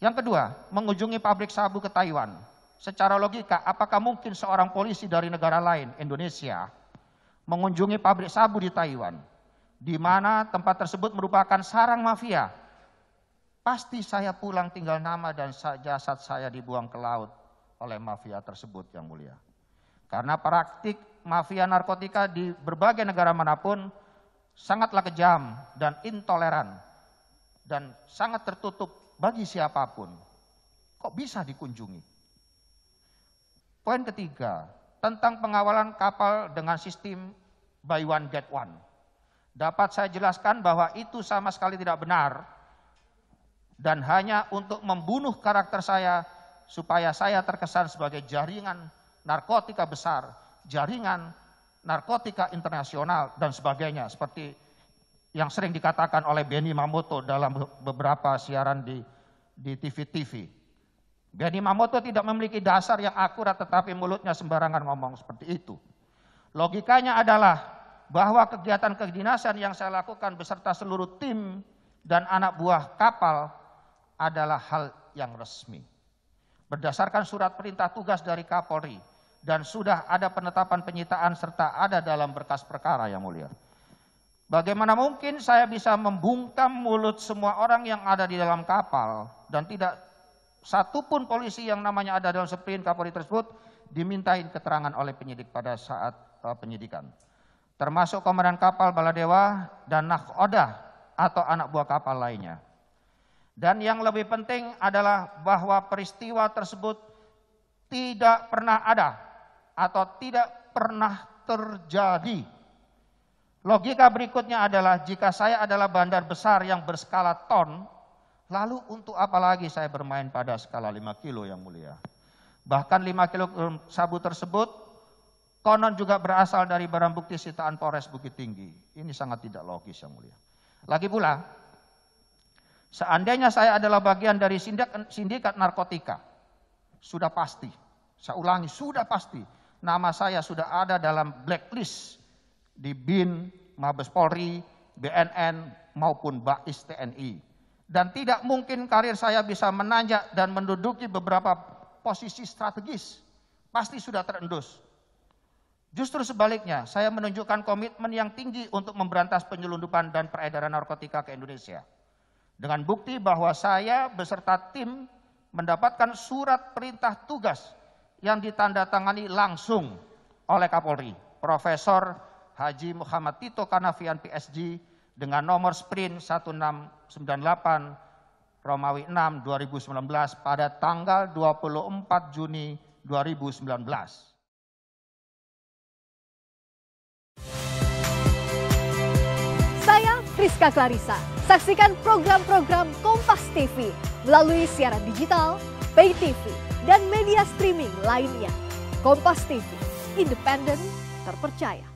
Yang kedua, mengunjungi pabrik sabu ke Taiwan. Secara logika, apakah mungkin seorang polisi dari negara lain, Indonesia, mengunjungi pabrik sabu di Taiwan, di mana tempat tersebut merupakan sarang mafia? Pasti saya pulang tinggal nama dan jasad saya dibuang ke laut oleh mafia tersebut yang mulia. Karena praktik mafia narkotika di berbagai negara manapun sangatlah kejam dan intoleran dan sangat tertutup bagi siapapun. Kok bisa dikunjungi? Poin ketiga, tentang pengawalan kapal dengan sistem buy one get one. Dapat saya jelaskan bahwa itu sama sekali tidak benar dan hanya untuk membunuh karakter saya supaya saya terkesan sebagai jaringan narkotika besar, jaringan narkotika internasional dan sebagainya seperti yang sering dikatakan oleh Benny Mamoto dalam beberapa siaran di di TV-TV. Benny Mamoto tidak memiliki dasar yang akurat tetapi mulutnya sembarangan ngomong seperti itu. Logikanya adalah bahwa kegiatan kedinasan yang saya lakukan beserta seluruh tim dan anak buah kapal adalah hal yang resmi. Berdasarkan surat perintah tugas dari Kapolri dan sudah ada penetapan penyitaan serta ada dalam berkas perkara yang mulia. Bagaimana mungkin saya bisa membungkam mulut semua orang yang ada di dalam kapal dan tidak satupun polisi yang namanya ada dalam sprint Kapolri tersebut dimintain keterangan oleh penyidik pada saat eh, penyidikan. Termasuk komandan kapal Baladewa dan Nakoda atau anak buah kapal lainnya. Dan yang lebih penting adalah bahwa peristiwa tersebut tidak pernah ada atau tidak pernah terjadi Logika berikutnya adalah jika saya adalah bandar besar yang berskala ton, lalu untuk apa lagi saya bermain pada skala 5 kilo yang mulia? Bahkan 5 kilo um, sabu tersebut konon juga berasal dari barang bukti sitaan Polres Bukit Tinggi. Ini sangat tidak logis yang mulia. Lagi pula, seandainya saya adalah bagian dari sindikat, sindikat narkotika, sudah pasti, saya ulangi, sudah pasti, nama saya sudah ada dalam blacklist di BIN, Mabes Polri, BNN, maupun BAIS TNI. Dan tidak mungkin karir saya bisa menanjak dan menduduki beberapa posisi strategis. Pasti sudah terendus. Justru sebaliknya, saya menunjukkan komitmen yang tinggi untuk memberantas penyelundupan dan peredaran narkotika ke Indonesia. Dengan bukti bahwa saya beserta tim mendapatkan surat perintah tugas yang ditandatangani langsung oleh Kapolri, Profesor Haji Muhammad Tito Kanavian PSG dengan nomor sprint 1698 Romawi 6 2019 pada tanggal 24 Juni 2019. Saya Priska Clarissa. Saksikan program-program Kompas TV melalui siaran digital, pay TV, dan media streaming lainnya. Kompas TV, independen, terpercaya.